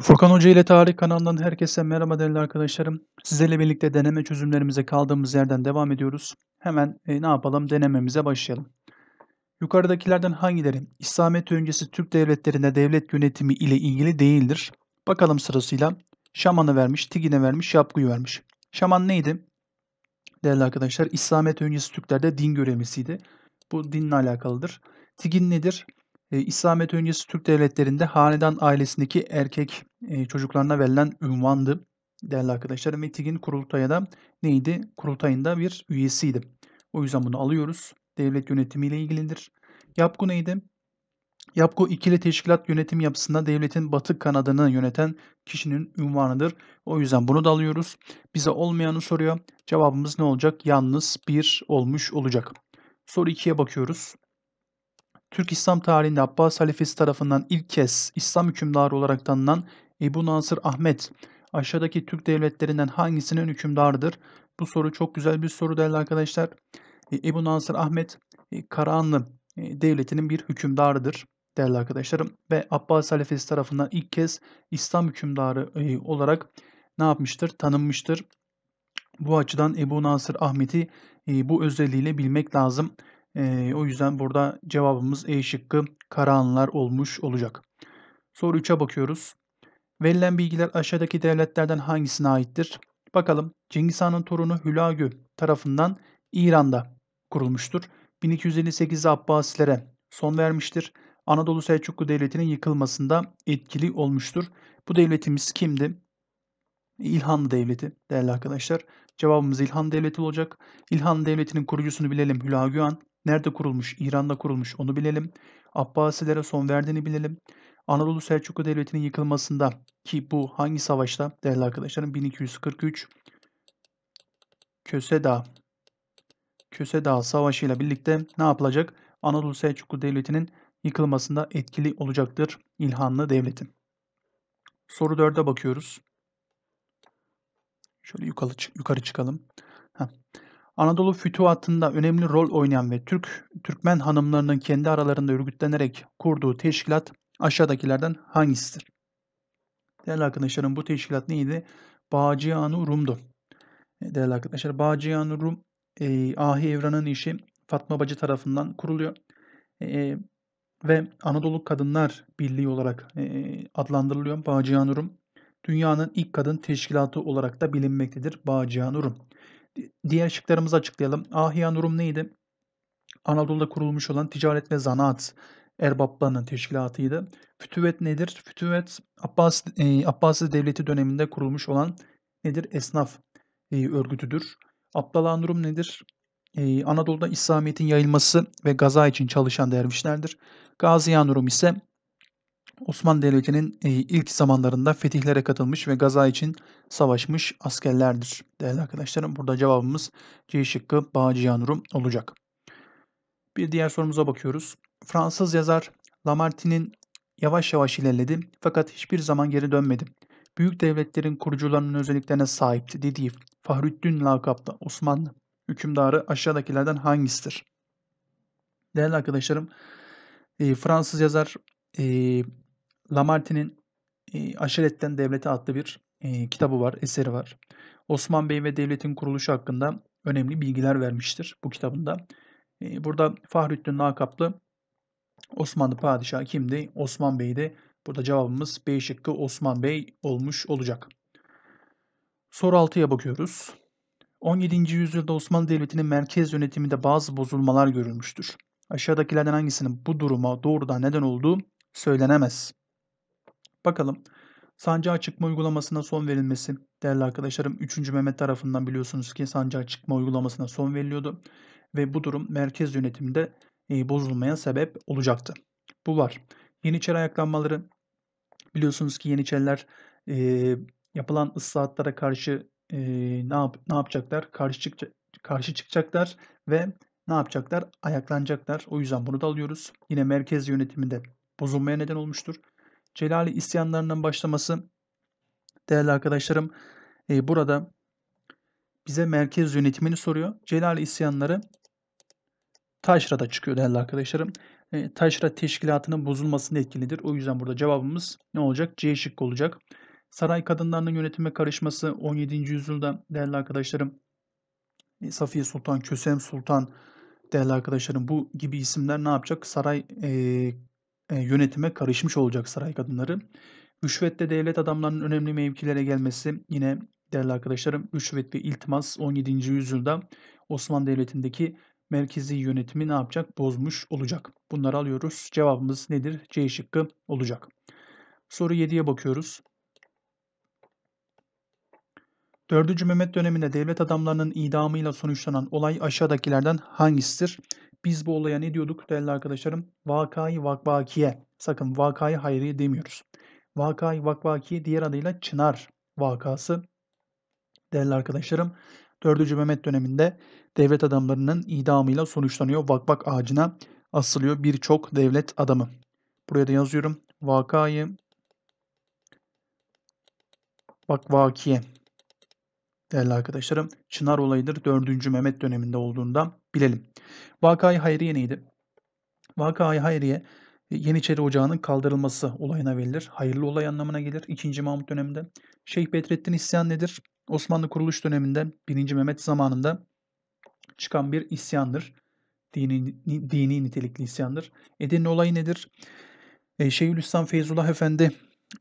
Furkan Hoca ile Tarih kanalından herkese merhaba değerli arkadaşlarım. Sizlerle birlikte deneme çözümlerimize kaldığımız yerden devam ediyoruz. Hemen e, ne yapalım denememize başlayalım. Yukarıdakilerden hangileri İslamiyet öncesi Türk devletlerinde devlet yönetimi ile ilgili değildir? Bakalım sırasıyla Şaman'ı vermiş, Tigin'e vermiş, Yapgu'yu vermiş. Şaman neydi? Değerli arkadaşlar İslamiyet öncesi Türklerde din görevlisiydi. Bu dinle alakalıdır. Tigin nedir? E, İslamiyet öncesi Türk devletlerinde hanedan ailesindeki erkek çocuklarına verilen ünvandı değerli arkadaşlarım. Ve TİG'in kurultaya da neydi? Kurultayında bir üyesiydi. O yüzden bunu alıyoruz. Devlet yönetimiyle ilgilidir. Yapko neydi? Yapko ikili teşkilat yönetim yapısında devletin batı kanadını yöneten kişinin ünvanıdır. O yüzden bunu da alıyoruz. Bize olmayanı soruyor. Cevabımız ne olacak? Yalnız bir olmuş olacak. Soru 2'ye bakıyoruz. Türk İslam tarihinde Abbas halifesi tarafından ilk kez İslam hükümdarı olarak tanınan Ebu Nasır Ahmet aşağıdaki Türk devletlerinden hangisinin hükümdarıdır? Bu soru çok güzel bir soru değerli arkadaşlar. E, Ebu Nasır Ahmet e, Karahanlı e, devletinin bir hükümdarıdır değerli arkadaşlarım ve Abbas halifesi tarafından ilk kez İslam hükümdarı olarak ne yapmıştır? Tanınmıştır. Bu açıdan Ebu Nasır Ahmet'i bu özelliğiyle bilmek lazım. E, o yüzden burada cevabımız E şıkkı Karahanlılar olmuş olacak. Soru 3'e bakıyoruz. Verilen bilgiler aşağıdaki devletlerden hangisine aittir? Bakalım Cengiz Han'ın torunu Hülagü tarafından İran'da kurulmuştur. 1258'de Abbasilere son vermiştir. Anadolu Selçuklu Devleti'nin yıkılmasında etkili olmuştur. Bu devletimiz kimdi? İlhanlı Devleti değerli arkadaşlar. Cevabımız İlhan Devleti olacak. İlhan Devleti'nin kurucusunu bilelim Hülagü Han. Nerede kurulmuş? İran'da kurulmuş. Onu bilelim. Abbasilere son verdiğini bilelim. Anadolu Selçuklu Devleti'nin yıkılmasında ki bu hangi savaşta değerli arkadaşlarım 1243 Köse Köseda Köseda Savaşı ile birlikte ne yapılacak? Anadolu Selçuklu Devleti'nin yıkılmasında etkili olacaktır İlhanlı Devleti. Soru 4'e bakıyoruz. Şöyle yukarı, yukarı çıkalım. Heh. Anadolu Fütuhatı'nda önemli rol oynayan ve Türk Türkmen hanımlarının kendi aralarında örgütlenerek kurduğu teşkilat aşağıdakilerden hangisidir? Değerli arkadaşlarım bu teşkilat neydi? bağcıyan Rum'du. E, değerli arkadaşlar Bağcıyan-ı Rum e, Ahi Evran'ın işi Fatma Bacı tarafından kuruluyor. E, e ve Anadolu Kadınlar Birliği olarak e, e adlandırılıyor bağcıyan Rum. Dünyanın ilk kadın teşkilatı olarak da bilinmektedir bağcıyan Rum diğer şıklarımızı açıklayalım. Ahya Nurum neydi? Anadolu'da kurulmuş olan ticaret ve zanaat erbaplarının teşkilatıydı. Fütüvet nedir? Fütüvet Abbas, e, Abbasi Devleti döneminde kurulmuş olan nedir? Esnaf e, örgütüdür. Abdallah Nurum nedir? Ee, Anadolu'da İslamiyet'in yayılması ve gaza için çalışan dervişlerdir. Gazi Anurum ise Osmanlı Devleti'nin e, ilk zamanlarında fetihlere katılmış ve gaza için savaşmış askerlerdir. Değerli arkadaşlarım burada cevabımız C şıkkı Bağcıyan olacak. Bir diğer sorumuza bakıyoruz. Fransız yazar Lamartine'in yavaş yavaş ilerledi fakat hiçbir zaman geri dönmedi. Büyük devletlerin kurucularının özelliklerine sahipti dediği Fahrüddin lakaplı Osmanlı hükümdarı aşağıdakilerden hangisidir? Değerli arkadaşlarım, e, Fransız yazar e, Lamartine'in e, Aşiretten Devlete adlı bir e, kitabı var, eseri var. Osman Bey ve devletin kuruluşu hakkında önemli bilgiler vermiştir bu kitabında. E, burada Fahrettin Nakaplı Osmanlı padişahı kimdi? Osman Bey'di. Burada cevabımız B şıkkı Osman Bey olmuş olacak. Soru 6'ya bakıyoruz. 17. yüzyılda Osmanlı Devleti'nin merkez yönetiminde bazı bozulmalar görülmüştür. Aşağıdakilerden hangisinin bu duruma doğrudan neden olduğu söylenemez. Bakalım. Sancağa çıkma uygulamasına son verilmesi. Değerli arkadaşlarım 3. Mehmet tarafından biliyorsunuz ki sancağa çıkma uygulamasına son veriliyordu. Ve bu durum merkez yönetimde e, bozulmaya sebep olacaktı. Bu var. Yeniçeri ayaklanmaları biliyorsunuz ki Yeniçeriler e, yapılan ıslahatlara karşı e, ne, yap, ne yapacaklar? Karşı, çık, karşı çıkacaklar ve ne yapacaklar? Ayaklanacaklar. O yüzden bunu da alıyoruz. Yine merkez yönetiminde bozulmaya neden olmuştur. Celali isyanlarından başlaması değerli arkadaşlarım e, burada bize merkez yönetimini soruyor. Celali isyanları Taşra'da çıkıyor değerli arkadaşlarım. E, taşra teşkilatının bozulmasında etkilidir. O yüzden burada cevabımız ne olacak? C şıkkı olacak. Saray kadınlarının yönetime karışması 17. yüzyılda değerli arkadaşlarım e, Safiye Sultan, Kösem Sultan değerli arkadaşlarım bu gibi isimler ne yapacak? Saray e, e, yönetime karışmış olacak saray kadınları. Rüşvette devlet adamlarının önemli mevkilere gelmesi yine değerli arkadaşlarım rüşvet ve iltimas 17. yüzyılda Osmanlı Devleti'ndeki merkezi yönetimi ne yapacak? Bozmuş olacak. Bunları alıyoruz. Cevabımız nedir? C şıkkı olacak. Soru 7'ye bakıyoruz. 4. Mehmet döneminde devlet adamlarının idamıyla sonuçlanan olay aşağıdakilerden hangisidir? Biz bu olaya ne diyorduk değerli arkadaşlarım? Vakayı vakvakiye. Sakın vakayı hayriye demiyoruz. Vakayı vakvakiye diğer adıyla çınar vakası. Değerli arkadaşlarım 4. Mehmet döneminde devlet adamlarının idamıyla sonuçlanıyor. vakvak ağacına asılıyor birçok devlet adamı. Buraya da yazıyorum. Vakayı vakvakiye değerli arkadaşlarım Çınar olayıdır 4. Mehmet döneminde olduğunda bilelim. Vakai Hayriye neydi? Vakai Hayriye e, Yeniçeri Ocağı'nın kaldırılması olayına verilir. Hayırlı olay anlamına gelir 2. Mahmut döneminde. Şeyh Bedrettin isyan nedir? Osmanlı kuruluş döneminde 1. Mehmet zamanında çıkan bir isyandır. Dini, dini nitelikli isyandır. Edirne olayı nedir? E, Şeyhülislam Feyzullah Efendi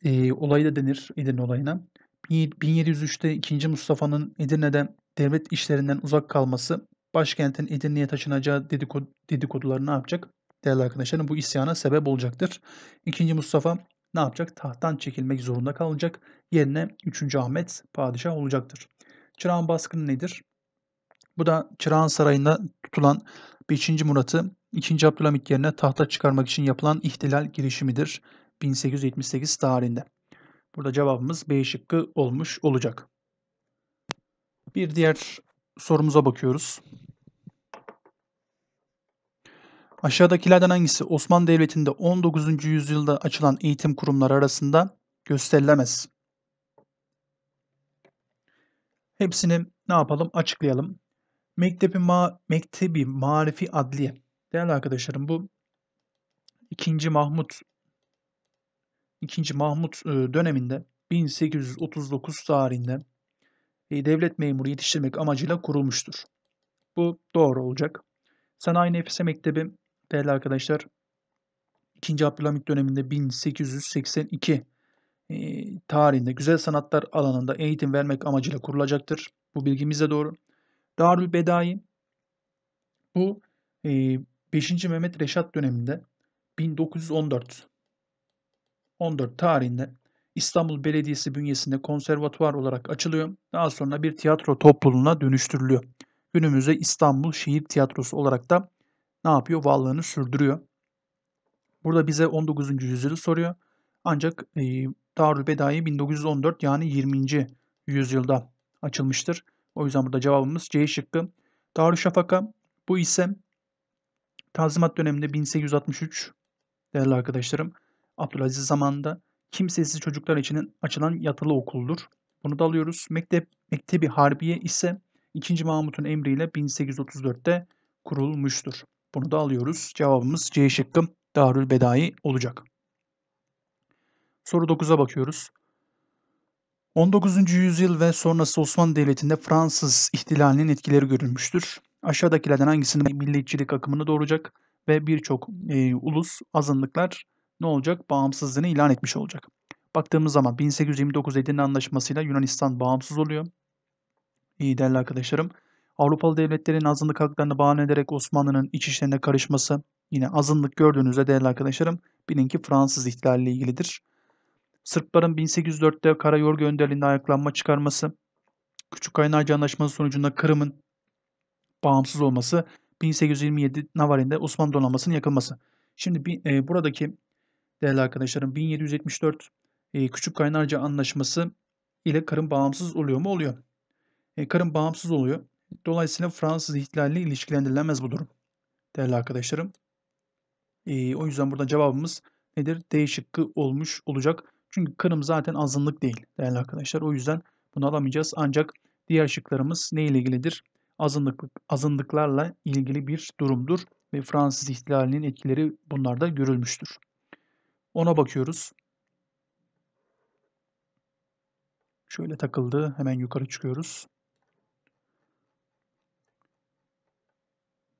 e, olayı da denir Edirne olayına. 1703'te 2. Mustafa'nın Edirne'de devlet işlerinden uzak kalması başkentin Edirne'ye taşınacağı dedikod dedikoduları yapacak? Değerli arkadaşlarım bu isyana sebep olacaktır. 2. Mustafa ne yapacak? Tahttan çekilmek zorunda kalacak. Yerine 3. Ahmet padişah olacaktır. Çırağan baskını nedir? Bu da Çırağan Sarayı'nda tutulan 5. Murat'ı 2. Abdülhamit yerine tahta çıkarmak için yapılan ihtilal girişimidir 1878 tarihinde. Burada cevabımız B şıkkı olmuş olacak. Bir diğer sorumuza bakıyoruz. Aşağıdakilerden hangisi Osmanlı Devleti'nde 19. yüzyılda açılan eğitim kurumları arasında gösterilemez? Hepsini ne yapalım? Açıklayalım. Mektebi, ma Mektebi Marifi Adliye. Değerli arkadaşlarım bu 2. Mahmut 2. Mahmut e, döneminde 1839 tarihinde e, devlet memuru yetiştirmek amacıyla kurulmuştur. Bu doğru olacak. Sanayi Nefise Mektebi değerli arkadaşlar 2. Abdülhamit döneminde 1882 e, tarihinde güzel sanatlar alanında eğitim vermek amacıyla kurulacaktır. Bu bilgimiz de doğru. Darül Bedai bu 5. Mehmet Reşat döneminde 1914 14 tarihinde İstanbul Belediyesi bünyesinde konservatuvar olarak açılıyor. Daha sonra bir tiyatro topluluğuna dönüştürülüyor. Günümüzde İstanbul Şehir Tiyatrosu olarak da ne yapıyor? Varlığını sürdürüyor. Burada bize 19. yüzyılı soruyor. Ancak e, Darülbedai 1914 yani 20. yüzyılda açılmıştır. O yüzden burada cevabımız C şıkkı. Darüşşafaka bu ise Tanzimat döneminde 1863 değerli arkadaşlarım Abdülaziz zamanında kimsesiz çocuklar için açılan yatılı okuldur. Bunu da alıyoruz. Mektep, Mektebi Harbiye ise 2. Mahmut'un emriyle 1834'te kurulmuştur. Bunu da alıyoruz. Cevabımız C şıkkı Darül Bedai olacak. Soru 9'a bakıyoruz. 19. yüzyıl ve sonrası Osmanlı Devleti'nde Fransız ihtilalinin etkileri görülmüştür. Aşağıdakilerden hangisinin milliyetçilik akımını doğuracak ve birçok e, ulus, azınlıklar ne olacak? Bağımsızlığını ilan etmiş olacak. Baktığımız zaman 1829 Edirne Anlaşması'yla Yunanistan bağımsız oluyor. İyi değerli arkadaşlarım. Avrupalı devletlerin azınlık haklarını bahane ederek Osmanlı'nın iç işlerine karışması. Yine azınlık gördüğünüzde değerli arkadaşlarım bilin ki Fransız ihlaliyle ilgilidir. Sırpların 1804'te Karayorgu önderliğinde ayaklanma çıkarması. Küçük Kaynarca Anlaşması sonucunda Kırım'ın bağımsız olması. 1827 Navarin'de Osmanlı donanmasının yakılması. Şimdi bir, e, buradaki değerli arkadaşlarım 1774 e, Küçük Kaynarca Anlaşması ile Karım bağımsız oluyor mu? Oluyor. E, Karım bağımsız oluyor. Dolayısıyla Fransız ihlaline ilişkilendirilemez bu durum. Değerli arkadaşlarım. E, o yüzden burada cevabımız nedir? D şıkkı olmuş olacak. Çünkü karım zaten azınlık değil değerli arkadaşlar. O yüzden bunu alamayacağız. Ancak diğer şıklarımız ne ile ilgilidir? Azınlık, azınlıklarla ilgili bir durumdur ve Fransız ihtilalinin etkileri bunlarda görülmüştür. Ona bakıyoruz. Şöyle takıldı. Hemen yukarı çıkıyoruz.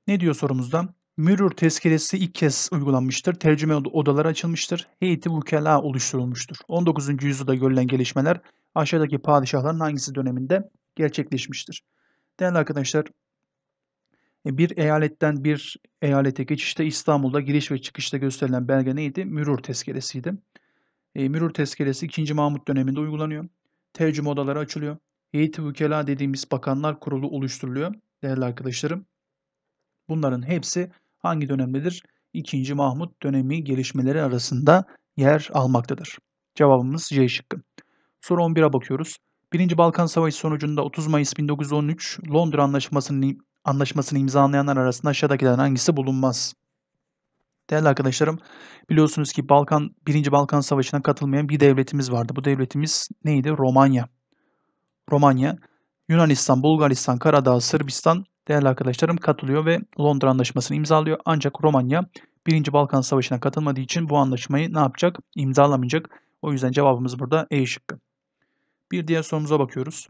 Ne diyor sorumuzda? Mürür tezkeresi ilk kez uygulanmıştır. Tercüme odaları açılmıştır. Heyeti vukela oluşturulmuştur. 19. yüzyılda görülen gelişmeler aşağıdaki padişahların hangisi döneminde gerçekleşmiştir? Değerli arkadaşlar e, bir eyaletten bir eyalete geçişte İstanbul'da giriş ve çıkışta gösterilen belge neydi? Mürür tezkeresiydi. E, mürür tezkeresi 2. Mahmut döneminde uygulanıyor. Tercüme odaları açılıyor. Heyeti Vükela dediğimiz bakanlar kurulu oluşturuluyor değerli arkadaşlarım. Bunların hepsi hangi dönemdedir? 2. Mahmut dönemi gelişmeleri arasında yer almaktadır. Cevabımız C şıkkı. Soru 11'e bakıyoruz. 1. Balkan Savaşı sonucunda 30 Mayıs 1913 Londra Anlaşması'nın anlaşmasını imzalayanlar arasında aşağıdakilerden hangisi bulunmaz? Değerli arkadaşlarım, biliyorsunuz ki Balkan 1. Balkan Savaşı'na katılmayan bir devletimiz vardı. Bu devletimiz neydi? Romanya. Romanya, Yunanistan, Bulgaristan, Karadağ, Sırbistan değerli arkadaşlarım katılıyor ve Londra Anlaşması'nı imzalıyor. Ancak Romanya 1. Balkan Savaşı'na katılmadığı için bu anlaşmayı ne yapacak? İmzalamayacak. O yüzden cevabımız burada E şıkkı. Bir diğer sorumuza bakıyoruz.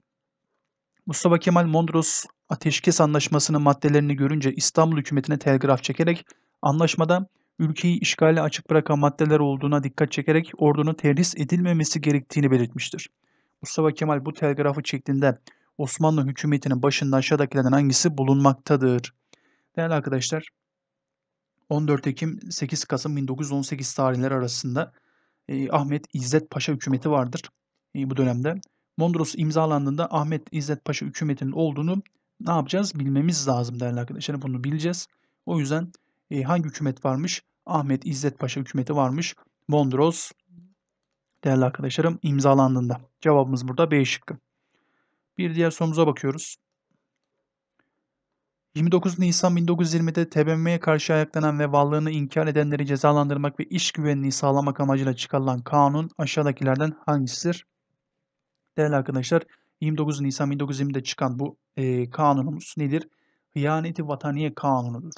Mustafa Kemal Mondros ateşkes anlaşmasının maddelerini görünce İstanbul hükümetine telgraf çekerek anlaşmada ülkeyi işgale açık bırakan maddeler olduğuna dikkat çekerek ordunun terhis edilmemesi gerektiğini belirtmiştir. Mustafa Kemal bu telgrafı çektiğinde Osmanlı hükümetinin başında aşağıdakilerden hangisi bulunmaktadır? Değerli arkadaşlar 14 Ekim 8 Kasım 1918 tarihleri arasında e, Ahmet İzzet Paşa hükümeti vardır e, bu dönemde. Mondros imzalandığında Ahmet İzzet Paşa hükümetinin olduğunu ne yapacağız? Bilmemiz lazım değerli arkadaşlar. Bunu bileceğiz. O yüzden e, hangi hükümet varmış? Ahmet İzzet Paşa hükümeti varmış. Bondros değerli arkadaşlarım imzalandığında. Cevabımız burada B şıkkı. Bir diğer sorumuza bakıyoruz. 29 Nisan 1920'de TBMM'ye karşı ayaklanan ve varlığını inkar edenleri cezalandırmak ve iş güvenliği sağlamak amacıyla çıkarılan kanun aşağıdakilerden hangisidir? Değerli arkadaşlar 29 Nisan 1920'de çıkan bu e, kanunumuz nedir? Hıyaneti Vataniye Kanunu'dur.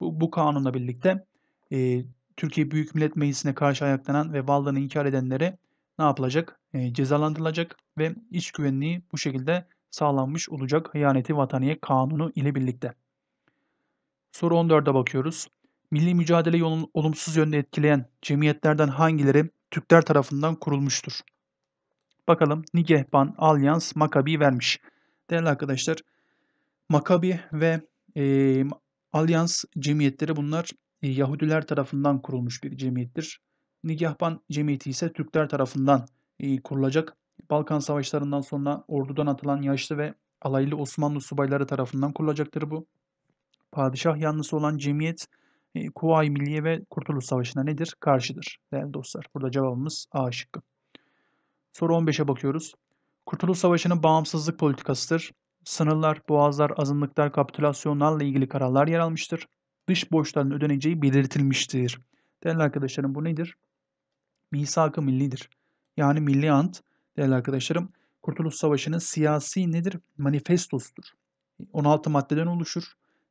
Bu, bu kanunla birlikte e, Türkiye Büyük Millet Meclisi'ne karşı ayaklanan ve varlığını inkar edenlere ne yapılacak? E, cezalandırılacak ve iç güvenliği bu şekilde sağlanmış olacak Hıyaneti Vataniye Kanunu ile birlikte. Soru 14'e bakıyoruz. Milli mücadele yolunu olumsuz yönde etkileyen cemiyetlerden hangileri Türkler tarafından kurulmuştur? Bakalım Nigehban, Alyans, Makabi vermiş. Değerli arkadaşlar Makabi ve e, Alyans cemiyetleri bunlar e, Yahudiler tarafından kurulmuş bir cemiyettir. Nigahban cemiyeti ise Türkler tarafından e, kurulacak. Balkan savaşlarından sonra ordudan atılan yaşlı ve alaylı Osmanlı subayları tarafından kurulacaktır bu. Padişah yanlısı olan cemiyet e, Kuvayi Milliye ve Kurtuluş Savaşı'na nedir? Karşıdır değerli dostlar. Burada cevabımız A şıkkı. Soru 15'e bakıyoruz. Kurtuluş Savaşı'nın bağımsızlık politikasıdır. Sınırlar, boğazlar, azınlıklar, kapitülasyonlarla ilgili kararlar yer almıştır. Dış borçların ödeneceği belirtilmiştir. Değerli arkadaşlarım bu nedir? Misak-ı millidir. Yani milli ant değerli arkadaşlarım Kurtuluş Savaşı'nın siyasi nedir? Manifestosudur. 16 maddeden oluşur.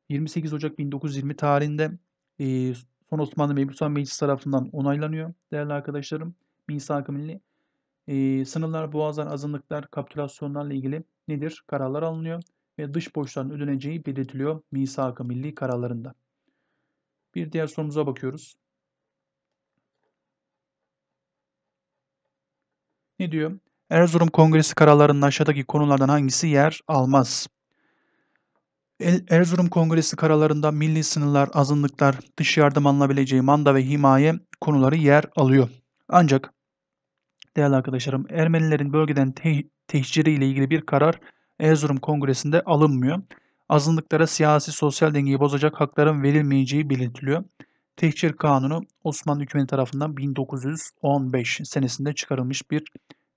28 Ocak 1920 tarihinde e, Son Osmanlı Mebusan Meclisi tarafından onaylanıyor değerli arkadaşlarım. Misak-ı Milli e, sınırlar, boğazlar, azınlıklar, kapitülasyonlarla ilgili nedir? Kararlar alınıyor ve dış borçların ödeneceği belirtiliyor misak-ı milli kararlarında. Bir diğer sorumuza bakıyoruz. Ne diyor? Erzurum Kongresi kararlarının aşağıdaki konulardan hangisi yer almaz? Erzurum Kongresi kararlarında milli sınırlar, azınlıklar, dış yardım alınabileceği manda ve himaye konuları yer alıyor. Ancak Değerli arkadaşlarım Ermenilerin bölgeden te tehciri ile ilgili bir karar Erzurum Kongresi'nde alınmıyor. Azınlıklara siyasi sosyal dengeyi bozacak hakların verilmeyeceği belirtiliyor. Tehcir Kanunu Osmanlı hükümeti tarafından 1915 senesinde çıkarılmış bir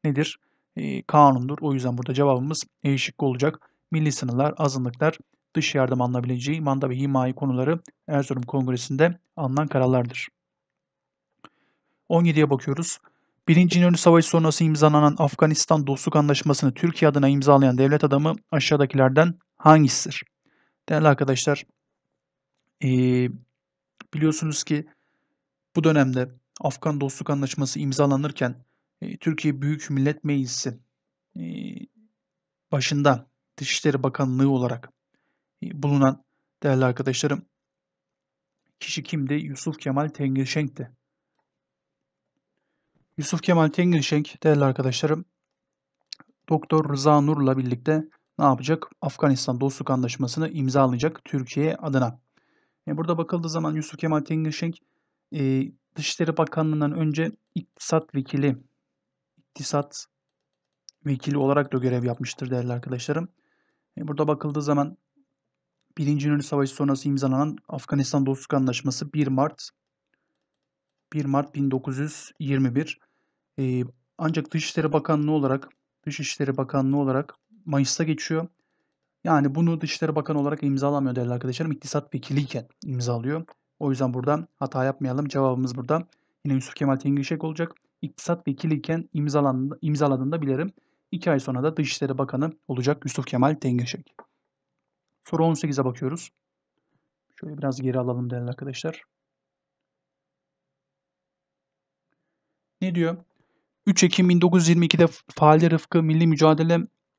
nedir? E, kanundur. O yüzden burada cevabımız değişik olacak. Milli sınırlar, azınlıklar, dış yardım alınabileceği manda ve himaye konuları Erzurum Kongresi'nde alınan kararlardır. 17'ye bakıyoruz. Birinci İnönü Savaşı sonrası imzalanan Afganistan Dostluk Anlaşması'nı Türkiye adına imzalayan devlet adamı aşağıdakilerden hangisidir? Değerli arkadaşlar, e, biliyorsunuz ki bu dönemde Afgan Dostluk Anlaşması imzalanırken e, Türkiye Büyük Millet Meclisi e, başında Dışişleri Bakanlığı olarak e, bulunan değerli arkadaşlarım kişi kimdi? Yusuf Kemal Tengirşenk'ti. Yusuf Kemal Tengirşenk değerli arkadaşlarım Doktor Rıza Nur'la birlikte ne yapacak? Afganistan Dostluk Anlaşması'nı imzalayacak Türkiye adına. Yani e, burada bakıldığı zaman Yusuf Kemal Tengirşenk e, Dışişleri Bakanlığı'ndan önce iktisat vekili iktisat vekili olarak da görev yapmıştır değerli arkadaşlarım. E, burada bakıldığı zaman Birinci Dünya Savaşı sonrası imzalanan Afganistan Dostluk Anlaşması 1 Mart 1 Mart 1921 ancak Dışişleri Bakanlığı olarak Dışişleri Bakanlığı olarak Mayıs'ta geçiyor. Yani bunu Dışişleri Bakanı olarak imzalamıyor değerli arkadaşlarım. İktisat vekiliyken imzalıyor. O yüzden burada hata yapmayalım. Cevabımız burada. Yine Yusuf Kemal Tengişek olacak. İktisat vekiliyken imzaladığında bilirim. 2 ay sonra da Dışişleri Bakanı olacak Yusuf Kemal Tengişek. Soru 18'e bakıyoruz. Şöyle biraz geri alalım değerli arkadaşlar. Ne diyor? 3 Ekim 1922'de Fahri Rıfkı milli mücadele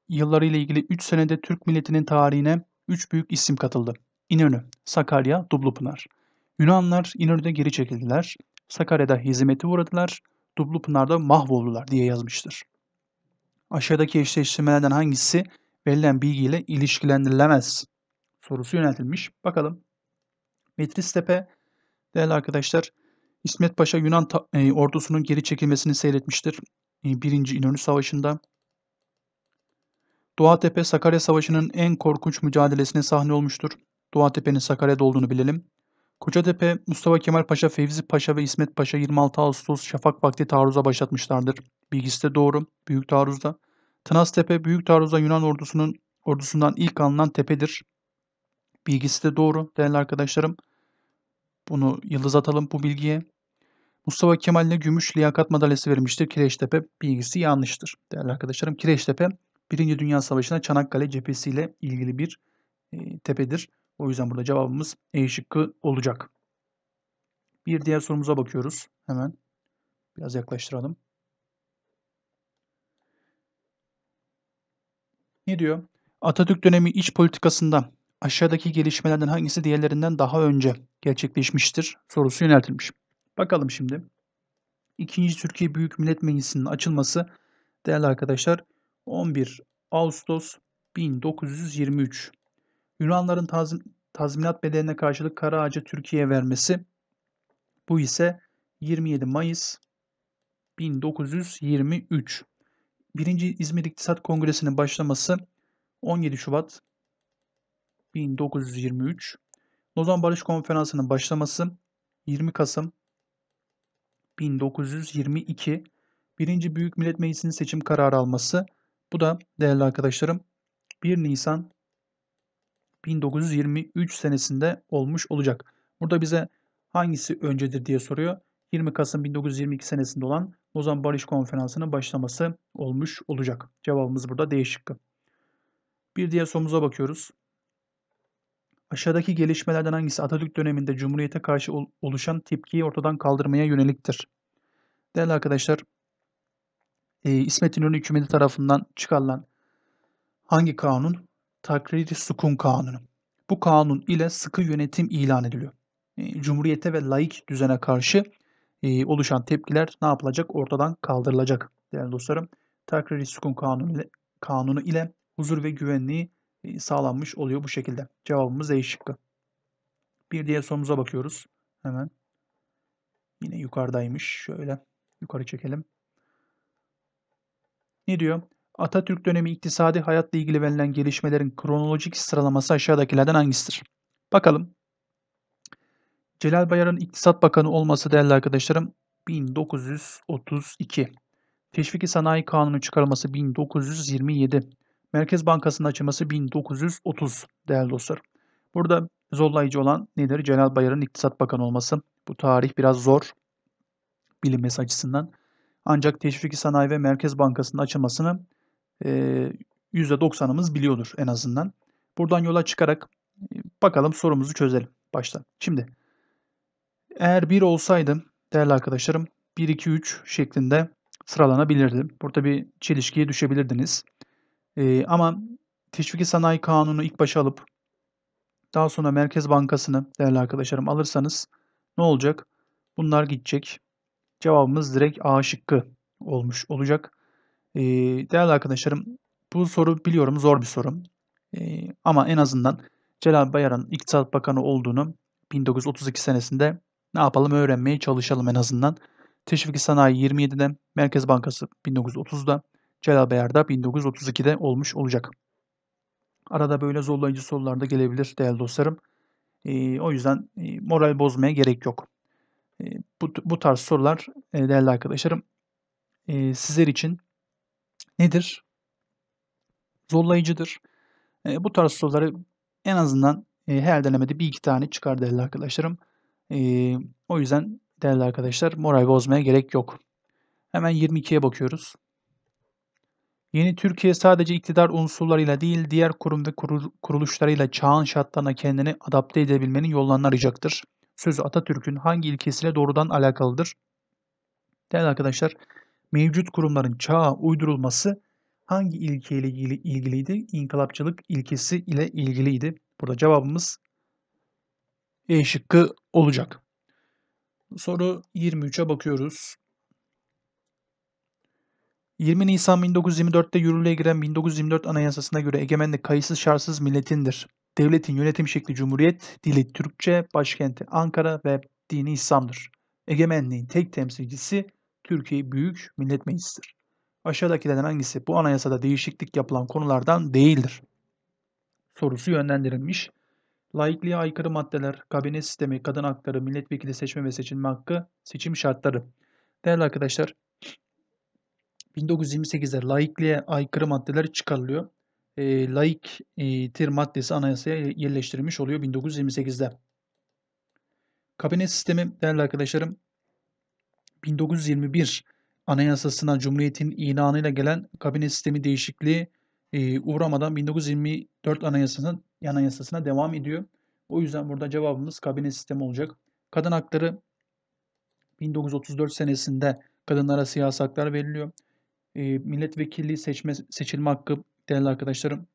yılları ile ilgili 3 senede Türk milletinin tarihine 3 büyük isim katıldı. İnönü, Sakarya, Dublupınar. Yunanlar İnönü'de geri çekildiler, Sakarya'da hizmeti uğradılar, Dublupınar'da mahvoldular diye yazmıştır. Aşağıdaki eşleştirmelerden hangisi verilen bilgiyle ilişkilendirilemez sorusu yöneltilmiş. Bakalım. Metris Tepe değerli arkadaşlar İsmet Paşa Yunan e, ordusunun geri çekilmesini seyretmiştir. E, 1. İnönü Savaşı'nda. Doğatepe Sakarya Savaşı'nın en korkunç mücadelesine sahne olmuştur. Doğatepe'nin Sakarya'da olduğunu bilelim. Kocatepe, Mustafa Kemal Paşa, Fevzi Paşa ve İsmet Paşa 26 Ağustos şafak vakti taarruza başlatmışlardır. Bilgisi de doğru. Büyük taarruzda. Tınaztepe büyük taarruzda Yunan ordusunun ordusundan ilk alınan tepedir. Bilgisi de doğru değerli arkadaşlarım. Bunu yıldız atalım bu bilgiye. Mustafa Kemal'le gümüş liyakat madalyası vermiştir Kireçtepe bilgisi yanlıştır. Değerli arkadaşlarım Kireçtepe 1. Dünya Savaşı'na Çanakkale cephesiyle ilgili bir e, tepedir. O yüzden burada cevabımız E şıkkı olacak. Bir diğer sorumuza bakıyoruz. Hemen biraz yaklaştıralım. Ne diyor? Atatürk dönemi iç politikasında aşağıdaki gelişmelerden hangisi diğerlerinden daha önce gerçekleşmiştir sorusu yöneltilmiş. Bakalım şimdi. İkinci Türkiye Büyük Millet Meclisi'nin açılması değerli arkadaşlar 11 Ağustos 1923. Yunanların tazim, tazminat bedeline karşılık kara ağacı Türkiye'ye vermesi bu ise 27 Mayıs 1923. Birinci İzmir İktisat Kongresi'nin başlaması 17 Şubat 1923 Lozan Barış Konferansı'nın başlaması 20 Kasım 1922 Birinci Büyük Millet Meclisi'nin seçim kararı alması bu da değerli arkadaşlarım 1 Nisan 1923 senesinde olmuş olacak. Burada bize hangisi öncedir diye soruyor. 20 Kasım 1922 senesinde olan Lozan Barış Konferansı'nın başlaması olmuş olacak. Cevabımız burada değişik. Bir diğer sorumuza bakıyoruz. Aşağıdaki gelişmelerden hangisi Atatürk döneminde Cumhuriyete karşı oluşan tepkiyi ortadan kaldırmaya yöneliktir? Değerli arkadaşlar, e, İsmet İnönü hükümeti tarafından çıkarılan hangi kanun? Takrir-i Sukun Kanunu. Bu kanun ile sıkı yönetim ilan ediliyor. E, Cumhuriyete ve laik düzene karşı e, oluşan tepkiler ne yapılacak? Ortadan kaldırılacak değerli dostlarım. Takrir-i Sukun Kanunu ile, kanunu ile huzur ve güvenliği sağlanmış oluyor bu şekilde. Cevabımız E Bir diğer sorumuza bakıyoruz. Hemen. Yine yukarıdaymış. Şöyle yukarı çekelim. Ne diyor? Atatürk dönemi iktisadi hayatla ilgili verilen gelişmelerin kronolojik sıralaması aşağıdakilerden hangisidir? Bakalım. Celal Bayar'ın İktisat Bakanı olması değerli arkadaşlarım 1932. Teşviki Sanayi Kanunu çıkarılması 1927. Merkez Bankası'nın açılması 1930 değerli dostlar. Burada zorlayıcı olan nedir? Celal Bayar'ın İktisat bakanı olması. Bu tarih biraz zor bilinmesi açısından. Ancak Teşviki Sanayi ve Merkez Bankası'nın açılmasını e, %90'ımız biliyordur en azından. Buradan yola çıkarak bakalım sorumuzu çözelim baştan. Şimdi eğer bir olsaydım değerli arkadaşlarım 1, 2, 3 şeklinde sıralanabilirdi. Burada bir çelişkiye düşebilirdiniz. E, ama Teşviki Sanayi Kanunu ilk başa alıp daha sonra Merkez Bankası'nı değerli arkadaşlarım alırsanız ne olacak? Bunlar gidecek. Cevabımız direkt A şıkkı olmuş olacak. Ee, değerli arkadaşlarım bu soru biliyorum zor bir soru. Ee, ama en azından Celal Bayar'ın İktisat Bakanı olduğunu 1932 senesinde ne yapalım öğrenmeye çalışalım en azından. Teşviki Sanayi 27'de, Merkez Bankası 1930'da, Celal 1932'de olmuş olacak. Arada böyle zorlayıcı sorular da gelebilir değerli dostlarım. E, o yüzden e, moral bozmaya gerek yok. E, bu, bu tarz sorular e, değerli arkadaşlarım e, sizler için nedir? Zorlayıcıdır. E, bu tarz soruları en azından e, her denemede bir iki tane çıkar değerli arkadaşlarım. E, o yüzden değerli arkadaşlar moral bozmaya gerek yok. Hemen 22'ye bakıyoruz. Yeni Türkiye sadece iktidar unsurlarıyla değil, diğer kurum ve kuruluşlarıyla çağın şartlarına kendini adapte edebilmenin yollarını arayacaktır. Sözü Atatürk'ün hangi ilkesiyle doğrudan alakalıdır? Değerli arkadaşlar, mevcut kurumların çağa uydurulması hangi ilkeyle ilgili, ilgiliydi? İnkılapçılık ilkesi ile ilgiliydi. Burada cevabımız E şıkkı olacak. Soru 23'e bakıyoruz. 20 Nisan 1924'te yürürlüğe giren 1924 Anayasası'na göre egemenlik kayıtsız şartsız milletindir. Devletin yönetim şekli cumhuriyet, dili Türkçe, başkenti Ankara ve dini İslam'dır. Egemenliğin tek temsilcisi Türkiye Büyük Millet Meclisi'dir. Aşağıdakilerden hangisi bu anayasada değişiklik yapılan konulardan değildir? Sorusu yönlendirilmiş. Laikliğe aykırı maddeler, kabine sistemi, kadın hakları, milletvekili seçme ve seçilme hakkı, seçim şartları. Değerli arkadaşlar, 1928'de laikliğe aykırı maddeler çıkarılıyor. E, laik e, tir maddesi anayasaya yerleştirilmiş oluyor 1928'de. Kabine sistemi değerli arkadaşlarım 1921 anayasasına Cumhuriyet'in inanıyla gelen kabine sistemi değişikliği e, uğramadan 1924 anayasasına, anayasasına devam ediyor. O yüzden burada cevabımız kabine sistemi olacak. Kadın hakları 1934 senesinde kadınlara siyasi haklar veriliyor e, milletvekilliği seçme, seçilme hakkı değerli arkadaşlarım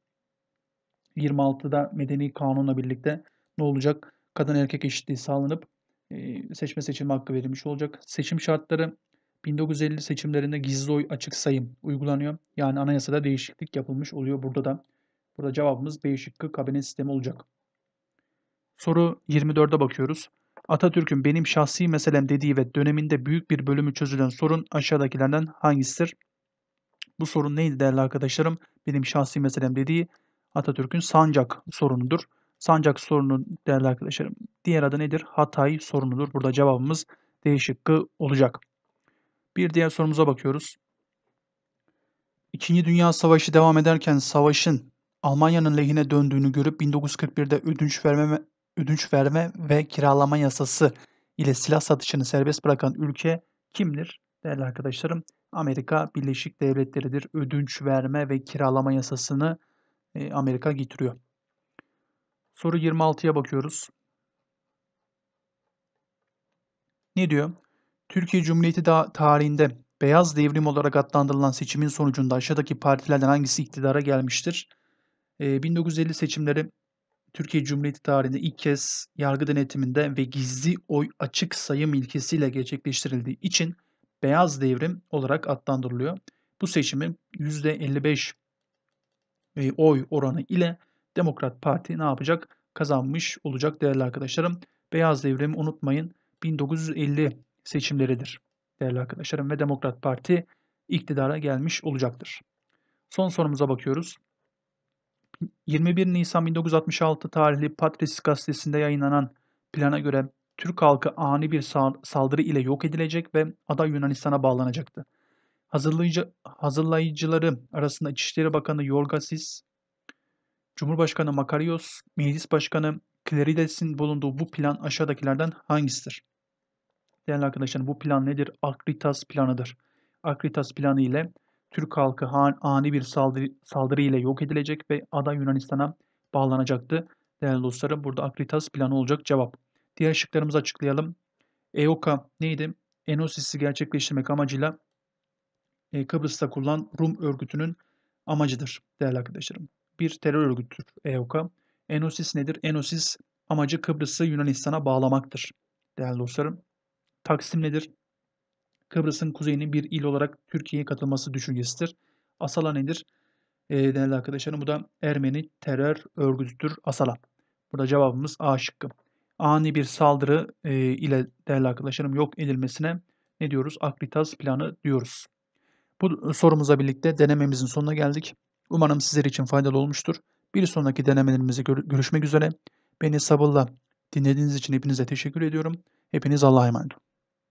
26'da medeni kanunla birlikte ne olacak? Kadın erkek eşitliği sağlanıp e, seçme seçilme hakkı verilmiş olacak. Seçim şartları 1950 seçimlerinde gizli oy açık sayım uygulanıyor. Yani anayasada değişiklik yapılmış oluyor burada da. Burada cevabımız B şıkkı kabine sistemi olacak. Soru 24'e bakıyoruz. Atatürk'ün benim şahsi meselem dediği ve döneminde büyük bir bölümü çözülen sorun aşağıdakilerden hangisidir? Bu sorun neydi değerli arkadaşlarım? Benim şahsi meselem dediği Atatürk'ün sancak sorunudur. Sancak sorunu değerli arkadaşlarım. Diğer adı nedir? Hatay sorunudur. Burada cevabımız D şıkkı olacak. Bir diğer sorumuza bakıyoruz. İkinci Dünya Savaşı devam ederken savaşın Almanya'nın lehine döndüğünü görüp 1941'de ödünç verme, ödünç verme ve kiralama yasası ile silah satışını serbest bırakan ülke kimdir? Değerli arkadaşlarım Amerika Birleşik Devletleri'dir. Ödünç verme ve kiralama yasasını e, Amerika getiriyor. Soru 26'ya bakıyoruz. Ne diyor? Türkiye Cumhuriyeti tarihinde beyaz devrim olarak adlandırılan seçimin sonucunda aşağıdaki partilerden hangisi iktidara gelmiştir? 1950 e, seçimleri Türkiye Cumhuriyeti tarihinde ilk kez yargı denetiminde ve gizli oy açık sayım ilkesiyle gerçekleştirildiği için beyaz devrim olarak adlandırılıyor. Bu seçimin %55 e, oy oranı ile Demokrat Parti ne yapacak? Kazanmış olacak değerli arkadaşlarım. Beyaz devrimi unutmayın 1950 seçimleridir değerli arkadaşlarım ve Demokrat Parti iktidara gelmiş olacaktır. Son sorumuza bakıyoruz. 21 Nisan 1966 tarihli Patris gazetesinde yayınlanan plana göre Türk halkı ani bir saldırı ile yok edilecek ve aday Yunanistan'a bağlanacaktı. Hazırlayıcı, hazırlayıcıları arasında İçişleri Bakanı Yorgasis, Cumhurbaşkanı Makarios, Meclis Başkanı Klerides'in bulunduğu bu plan aşağıdakilerden hangisidir? Değerli arkadaşlar bu plan nedir? Akritas planıdır. Akritas planı ile Türk halkı ani bir saldırı, saldırı ile yok edilecek ve aday Yunanistan'a bağlanacaktı. Değerli dostlarım burada Akritas planı olacak cevap. Diğer şıklarımızı açıklayalım. EOKA neydi? Enosis'i gerçekleştirmek amacıyla e, Kıbrıs'ta kullanılan Rum örgütünün amacıdır değerli arkadaşlarım. Bir terör örgütüdür EOKA. Enosis nedir? Enosis amacı Kıbrıs'ı Yunanistan'a bağlamaktır değerli dostlarım. Taksim nedir? Kıbrıs'ın kuzeyinin bir il olarak Türkiye'ye katılması düşüncesidir. Asala nedir? E, değerli arkadaşlarım bu da Ermeni terör örgütüdür Asala. Burada cevabımız A şıkkı ani bir saldırı e, ile değerli arkadaşlarım yok edilmesine ne diyoruz? Akritas planı diyoruz. Bu e, sorumuza birlikte denememizin sonuna geldik. Umarım sizler için faydalı olmuştur. Bir sonraki denemelerimizi gör- görüşmek üzere. Beni sabırla dinlediğiniz için hepinize teşekkür ediyorum. Hepiniz Allah'a emanet olun.